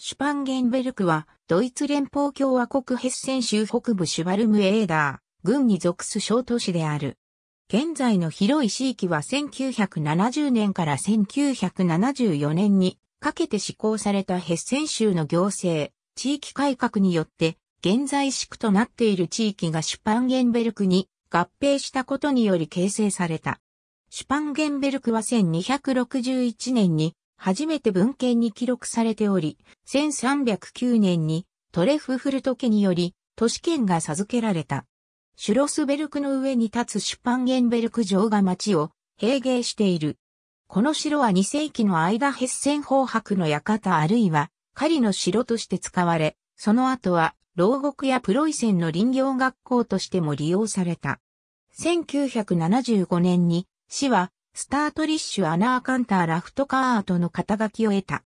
シュパンゲンベルクは、ドイツ連邦共和国ヘッセン州北部シュバルムエーダー、軍に属す小都市である。現在の広い地域は1970年から1974年にかけて施行されたヘッセン州の行政、地域改革によって、現在地区となっている地域がシュパンゲンベルクに合併したことにより形成された。シュパンゲンベルクは1261年に初めて文献に記録されており、1309年にトレフフルト家により都市圏が授けられた。シュロスベルクの上に立つシュパンゲンベルク城が町を閉芸している。この城は2世紀の間ヘッセン法白の館あるいは狩りの城として使われ、その後は牢獄やプロイセンの林業学校としても利用された。1975年に市はスタートリッシュアナーカンターラフトカートの肩書きを得た。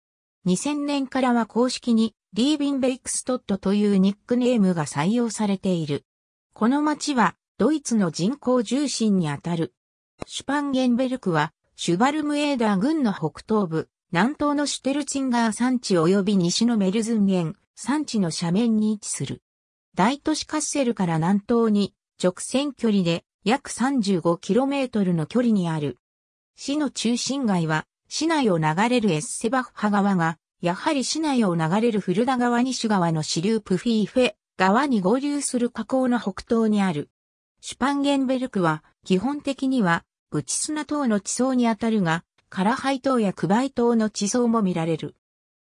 2000年からは公式にリービンベイクストットというニックネームが採用されている。この街はドイツの人口重心にあたる。シュパンゲンベルクはシュバルムエーダー軍の北東部、南東のシュテルチンガー山地及び西のメルズンゲン山地の斜面に位置する。大都市カッセルから南東に直線距離で約 35km の距離にある市の中心街は、市内を流れるエッセバッハ川が、やはり市内を流れる古田川西川の支流プフィーフェ川に合流する河口の北東にある。シュパンゲンベルクは、基本的には、ブチスナ島の地層にあたるが、カラハイ島やクバイ島の地層も見られる。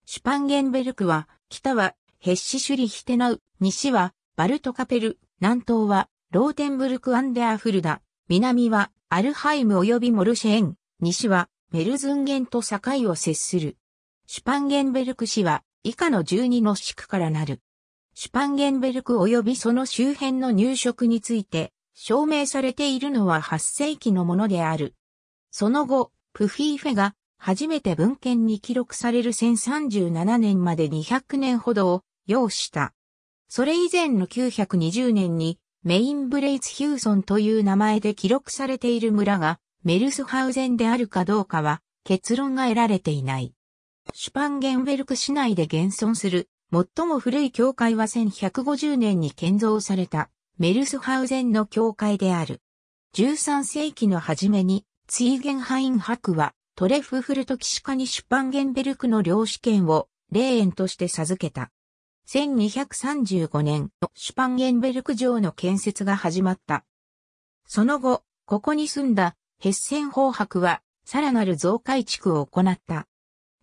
シュパンゲンベルクは、北はヘッシシュリヒテナウ、西はバルトカペル、南東はローテンブルクアンデアフルダ、南はアルハイム及びモルシェーン、西はメルズンゲンと境を接する。シュパンゲンベルク市は以下の12の市区からなる。シュパンゲンベルク及びその周辺の入植について証明されているのは8世紀のものである。その後、プフィーフェが初めて文献に記録される1037年まで200年ほどを要した。それ以前の920年にメインブレイツ・ヒューソンという名前で記録されている村がメルスハウゼンであるかどうかは結論が得られていない。シュパンゲンベルク市内で現存する最も古い教会は1150年に建造されたメルスハウゼンの教会である。13世紀の初めにツイーゲンハイン博はトレフフルト騎士カにシュパンゲンベルクの領主権を霊園として授けた。1235年、のシュパンゲンベルク城の建設が始まった。その後、ここに住んだヘッセン法博は、さらなる増改築を行った。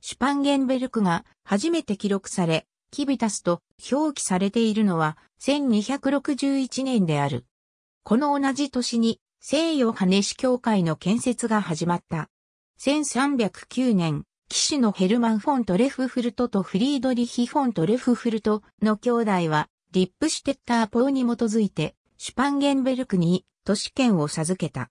シュパンゲンベルクが初めて記録され、キビタスと表記されているのは1261年である。この同じ年に西洋ハネシ教会の建設が始まった。1309年、騎士のヘルマン・フォントレフフルトとフリードリヒ・フォントレフフルトの兄弟は、リップシュテッターポーに基づいて、シュパンゲンベルクに都市圏を授けた。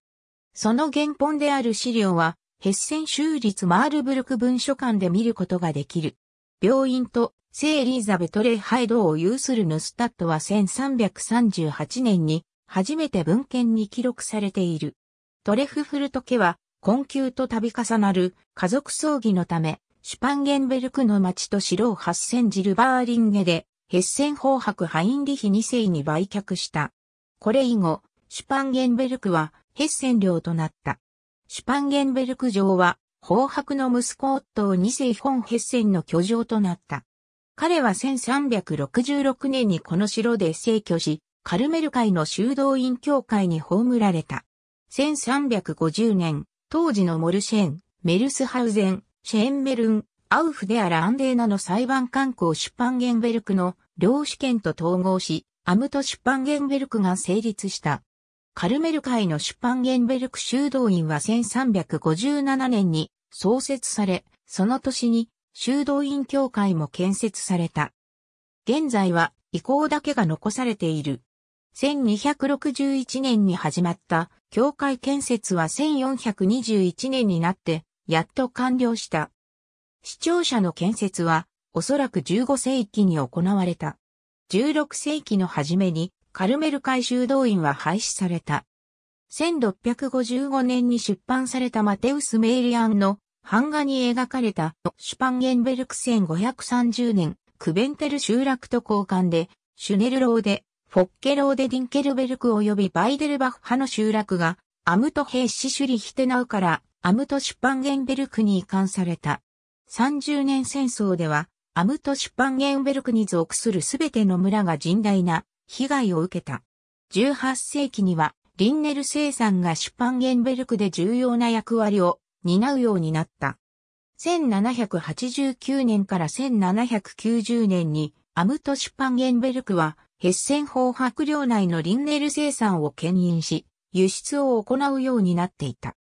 その原本である資料は、ヘッセン州立マールブルク文書館で見ることができる。病院と聖エリザベトレハイドを有するヌスタットは1338年に初めて文献に記録されている。トレフフルト家は困窮と度重なる家族葬儀のため、シュパンゲンベルクの町と城を発。千ジルバーリンゲで、ヘッセン法白ハインリヒ2世に売却した。これ以後、シュパンゲンベルクはヘッセン領となった。シュパンゲンベルク城は、宝白の息子夫を2世フォンヘッセンの居城となった。彼は1366年にこの城で逝去し、カルメル会の修道院協会に葬られた。1350年、当時のモルシェン、メルスハウゼン、シェーンメルン、アウフデアラ・アンデーナの裁判官校出版ゲンベルクの領主権と統合し、アムト出版ゲンベルクが成立した。カルメル会のシュパンゲンベルク修道院は1357年に創設され、その年に修道院協会も建設された。現在は遺構だけが残されている。1261年に始まった教会建設は1421年になってやっと完了した。視聴者の建設はおそらく15世紀に行われた。16世紀の初めにカルメル会修道院は廃止された。1655年に出版されたマテウス・メイリアンの版画に描かれたシュパンゲンベルク1530年、クベンテル集落と交換で、シュネルローで、フォッケローでディンケルベルク及びバイデルバッハの集落が、アムトヘ士シュリヒテナウからアムトシュパンゲンベルクに移管された。30年戦争では、アムトシュパンゲンベルクに属するすべての村が甚大な被害を受けた。18世紀にはリンネル生産が出版ゲンベルクで重要な役割を担うようになった。1789年から1790年にアムト・出版ゲンベルクはヘッセン法白領内のリンネル生産を牽引し、輸出を行うようになっていた。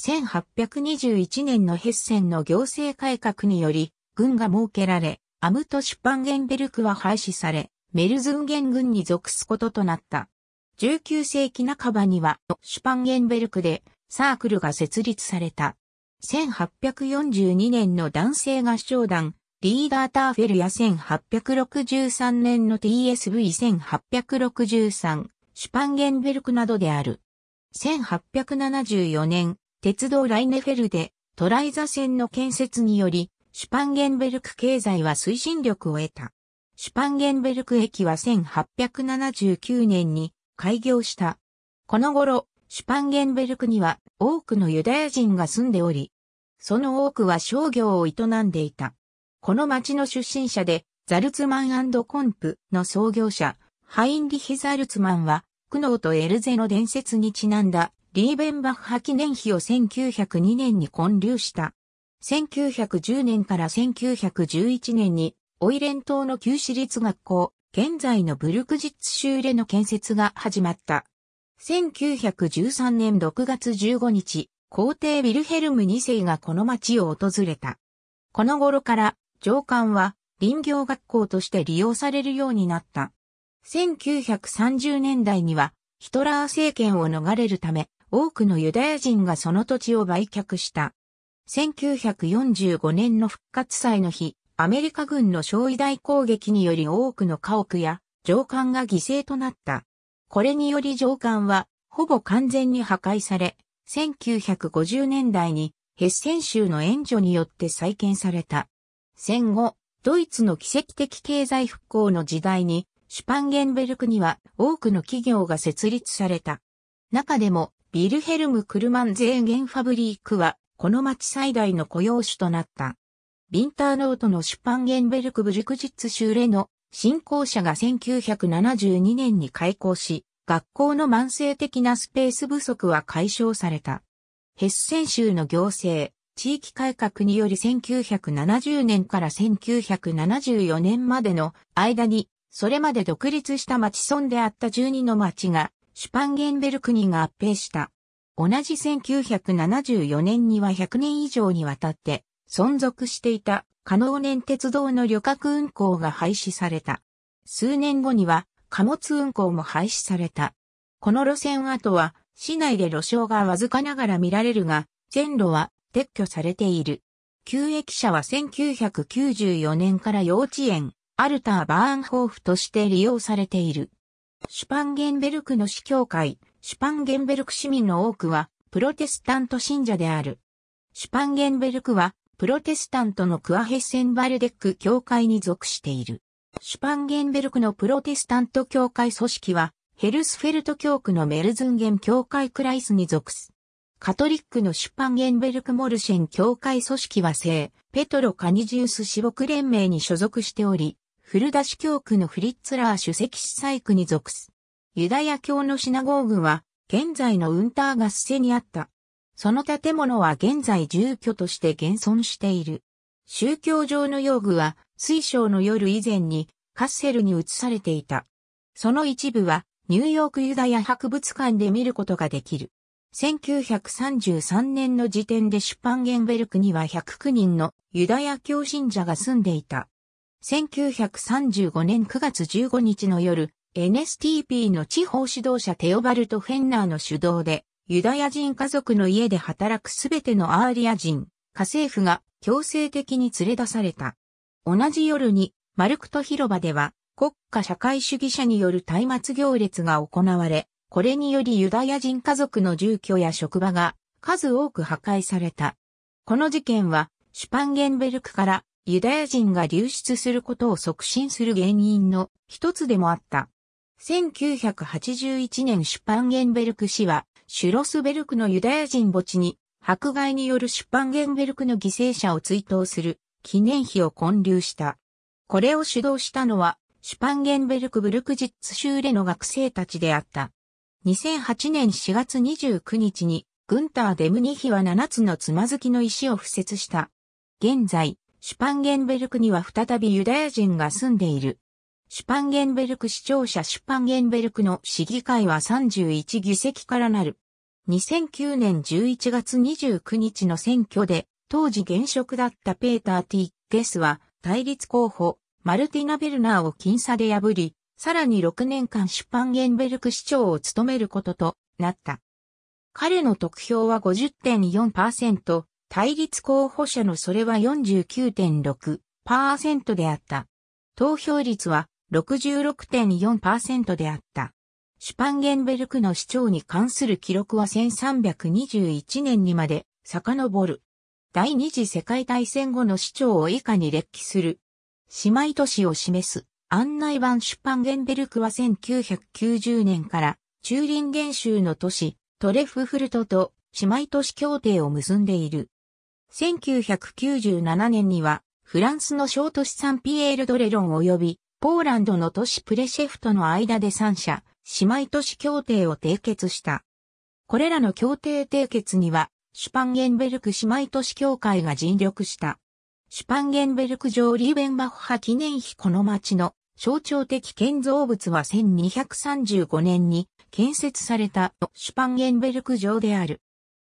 1821年のヘッセンの行政改革により、軍が設けられ、アムト・出版ゲンベルクは廃止され、メルズンゲン軍に属すこととなった。19世紀半ばにはシュパンゲンベルクでサークルが設立された。1842年の男性合唱団、リーダーターフェルや1863年の TSV1863、シュパンゲンベルクなどである。1874年、鉄道ライネフェルでトライザ線の建設により、シュパンゲンベルク経済は推進力を得た。シュパンゲンベルク駅は1879年に開業した。この頃、シュパンゲンベルクには多くのユダヤ人が住んでおり、その多くは商業を営んでいた。この町の出身者で、ザルツマンコンプの創業者、ハインリヒ・ザルツマンは、苦悩とエルゼの伝説にちなんだ、リーベンバッハ記念碑を1902年に建立した。1910年から1911年にオイレン島の旧市立学校、現在のブルクジッツ州での建設が始まった。1913年6月15日、皇帝ウィルヘルム2世がこの町を訪れた。この頃から上官は林業学校として利用されるようになった。1930年代にはヒトラー政権を逃れるため多くのユダヤ人がその土地を売却した。1945年の復活祭の日、アメリカ軍の焼夷大攻撃により多くの家屋や上官が犠牲となった。これにより上官はほぼ完全に破壊され、1950年代にヘッセン州の援助によって再建された。戦後、ドイツの奇跡的経済復興の時代に、シュパンゲンベルクには多くの企業が設立された。中でも、ビルヘルム・クルマンゼーゲンファブリークは、この町最大の雇用主となった。ビンターノートのシュパンゲンベルクブジュクジッツ修例の信仰者が1972年に開校し、学校の慢性的なスペース不足は解消された。ヘッセン州の行政、地域改革により1970年から1974年までの間に、それまで独立した町村であった12の町が、シュパンゲンベルクに合併した。同じ1974年には100年以上にわたって、存続していた可能年鉄道の旅客運行が廃止された。数年後には貨物運行も廃止された。この路線跡は市内で路障がわずかながら見られるが、全路は撤去されている。旧駅舎は1994年から幼稚園、アルター・バーンホーフとして利用されている。シュパンゲンベルクの市教会、シュパンゲンベルク市民の多くは、プロテスタント信者である。シュパンゲンベルクは、プロテスタントのクアヘッセンバルデック教会に属している。シュパンゲンベルクのプロテスタント教会組織は、ヘルスフェルト教区のメルズンゲン教会クライスに属す。カトリックのシュパンゲンベルクモルシェン教会組織は聖、ペトロカニジウス死牧連盟に所属しており、フルダシ教区のフリッツラー主席司祭区に属す。ユダヤ教のシナゴーグは、現在のウンターガスセにあった、その建物は現在住居として現存している。宗教上の用具は水晶の夜以前にカッセルに移されていた。その一部はニューヨークユダヤ博物館で見ることができる。1933年の時点で出版ゲンベルクには109人のユダヤ教信者が住んでいた。1935年9月15日の夜、NSTP の地方指導者テオバルト・フェンナーの主導で、ユダヤ人家族の家で働くすべてのアーリア人、家政婦が強制的に連れ出された。同じ夜に、マルクト広場では、国家社会主義者による松明行列が行われ、これによりユダヤ人家族の住居や職場が数多く破壊された。この事件は、シュパンゲンベルクからユダヤ人が流出することを促進する原因の一つでもあった。1981年シュパンゲンベルク氏はシュロスベルクのユダヤ人墓地に、迫害によるシュパンゲンベルクの犠牲者を追悼する記念碑を建立した。これを主導したのは、シュパンゲンベルクブルクジッツ州での学生たちであった。2008年4月29日に、グンター・デムニヒは7つのつまずきの石を付設した。現在、シュパンゲンベルクには再びユダヤ人が住んでいる。シュパンゲンベルク市庁舎シュパンゲンベルクの市議会は31議席からなる。2009年11月29日の選挙で、当時現職だったペーター・ティッスは、対立候補、マルティナ・ベルナーを僅差で破り、さらに6年間シュパンゲンベルク市長を務めることとなった。彼の得票は50.4%、対立候補者のそれは49.6%であった。投票率は66.4%であった。シュパンゲンベルクの市長に関する記録は1321年にまで遡る。第二次世界大戦後の市長を以下に列記する。姉妹都市を示す案内版シュパンゲンベルクは1990年からチューリンゲン州の都市トレフフルトと姉妹都市協定を結んでいる。1997年にはフランスの小都市サンピエール・ドレロン及びポーランドの都市プレシェフとの間で3社、姉妹都市協定を締結した。これらの協定締結には、シュパンゲンベルク姉妹都市協会が尽力した。シュパンゲンベルク城リーベンバッハ記念碑この町の象徴的建造物は1235年に建設されたシュパンゲンベルク城である。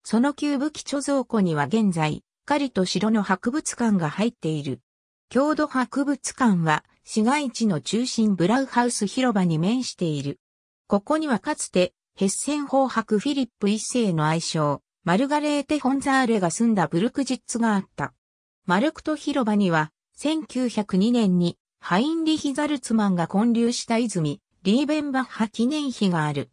その旧武器貯蔵庫には現在、狩りと城の博物館が入っている。郷土博物館は市街地の中心ブラウハウス広場に面している。ここにはかつて、ヘッセン法白フィリップ一世の愛称、マルガレーテ・ホンザーレが住んだブルクジッツがあった。マルクト広場には、1902年にハインリヒ・ザルツマンが建立した泉、リーベンバッハ記念碑がある。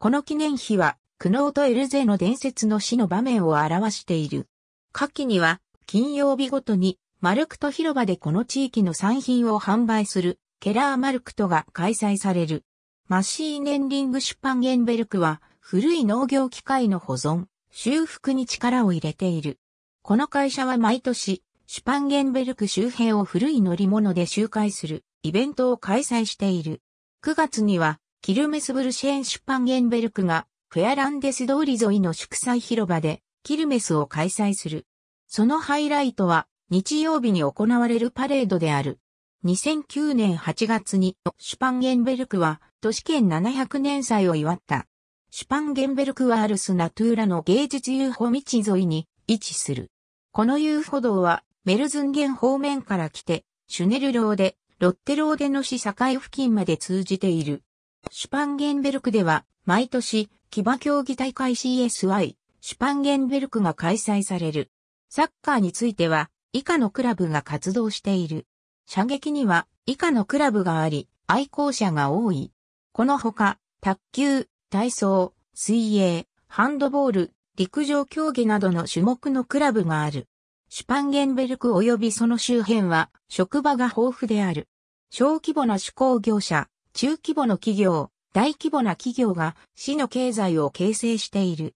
この記念碑は、クノート・エルゼの伝説の死の場面を表している。下記には、金曜日ごとにマルクト広場でこの地域の産品を販売するケラーマルクトが開催される。マシーネンリングシュパンゲンベルクは古い農業機械の保存、修復に力を入れている。この会社は毎年、シュパンゲンベルク周辺を古い乗り物で周回するイベントを開催している。9月には、キルメスブルシェーンシュパンゲンベルクがフェアランデス通り沿いの祝祭広場でキルメスを開催する。そのハイライトは日曜日に行われるパレードである。2009年8月にシュパンゲンベルクは都市圏700年祭を祝った。シュパンゲンベルクはアルスナトゥーラの芸術遊歩道沿いに位置する。この遊歩道はメルズンゲン方面から来て、シュネルローで、ロッテローデの市境付近まで通じている。シュパンゲンベルクでは毎年騎馬競技大会 CSY シュパンゲンベルクが開催される。サッカーについては以下のクラブが活動している。射撃には以下のクラブがあり、愛好者が多い。このほか、卓球、体操、水泳、ハンドボール、陸上競技などの種目のクラブがある。シュパンゲンベルク及びその周辺は職場が豊富である。小規模な手工業者、中規模の企業、大規模な企業が市の経済を形成している。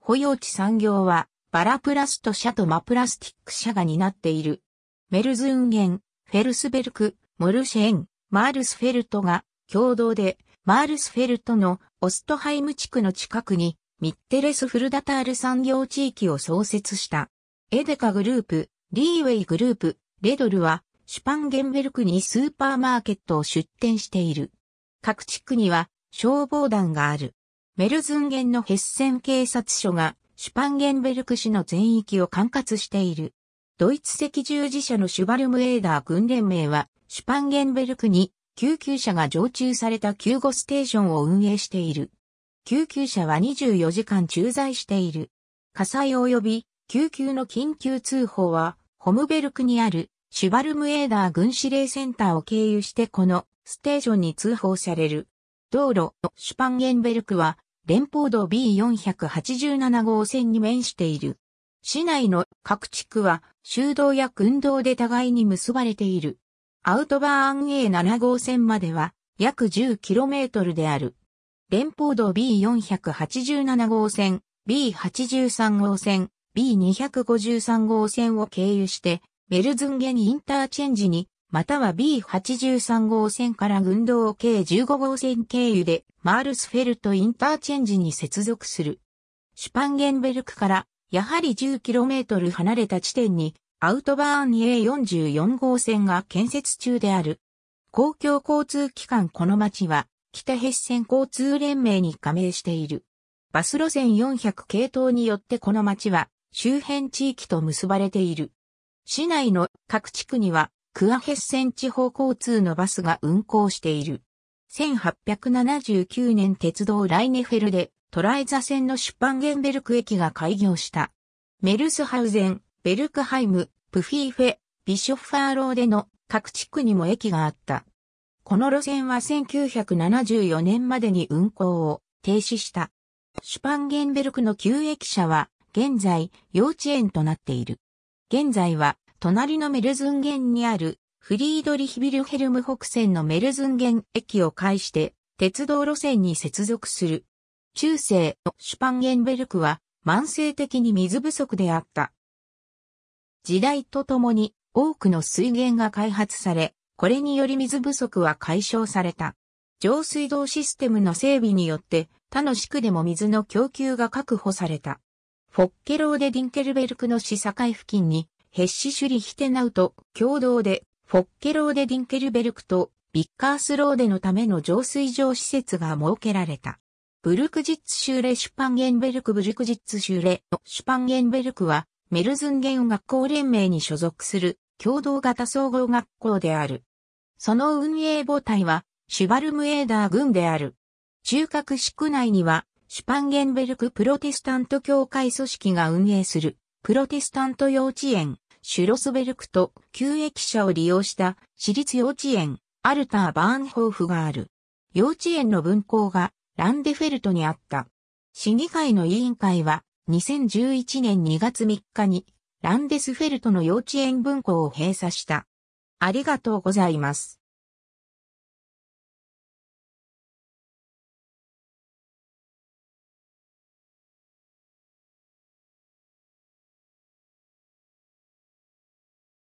保養地産業はバラプラスト社とマプラスティック社が担っている。メルズンゲン、フェルスベルク、モルシェン、マールスフェルトが共同でマールスフェルトのオストハイム地区の近くにミッテレスフルダタール産業地域を創設した。エデカグループ、リーウェイグループ、レドルはシュパンゲンベルクにスーパーマーケットを出店している。各地区には消防団がある。メルズンゲンのヘッセン警察署がシュパンゲンベルク市の全域を管轄している。ドイツ赤十字社のシュバルムエーダー軍連盟は、シュパンゲンベルクに救急車が常駐された救護ステーションを運営している。救急車は24時間駐在している。火災及び救急の緊急通報は、ホムベルクにあるシュバルムエーダー軍司令センターを経由してこのステーションに通報される。道路、のシュパンゲンベルクは連邦道 B487 号線に面している。市内の各地区は修道や群道で互いに結ばれている。アウトバーン A7 号線までは約 10km である。連邦道 B487 号線、B83 号線、B253 号線を経由して、メルズンゲンインターチェンジにまたは B83 号線から群道計15号線経由でマールスフェルトインターチェンジに接続する。シュパンゲンベルクからやはり 10km 離れた地点にアウトバーン A44 号線が建設中である。公共交通機関この町は北ヘッセン交通連盟に加盟している。バス路線400系統によってこの町は周辺地域と結ばれている。市内の各地区にはクアヘッセン地方交通のバスが運行している。1879年鉄道ライネフェルでトライザ線のシュパンゲンベルク駅が開業した。メルスハウゼン、ベルクハイム、プフィーフェ、ビショファーローでの各地区にも駅があった。この路線は1974年までに運行を停止した。シュパンゲンベルクの旧駅舎は現在幼稚園となっている。現在は隣のメルズンゲンにあるフリードリヒビルヘルム北線のメルズンゲン駅を介して鉄道路線に接続する。中世のシュパンゲンベルクは慢性的に水不足であった。時代とともに多くの水源が開発され、これにより水不足は解消された。上水道システムの整備によって他の地区でも水の供給が確保された。フォッケローデ・ディンケルベルクの市境付近にヘッシシュリヒテナウと共同で、フォッケローデ・ディンケルベルクとビッカースローデのための浄水場施設が設けられた。ブルクジッツシューレ・シュパンゲンベルクブルクジッツシューレのシュパンゲンベルクは、メルズンゲン学校連盟に所属する共同型総合学校である。その運営母体は、シュバルムエーダー軍である。中核市区内には、シュパンゲンベルクプロテスタント教会組織が運営する、プロテスタント幼稚園、シュロスベルクと旧駅舎を利用した私立幼稚園、アルター・バーンホーフがある。幼稚園の分校がランデフェルトにあった。市議会の委員会は2011年2月3日にランデスフェルトの幼稚園分校を閉鎖した。ありがとうございます。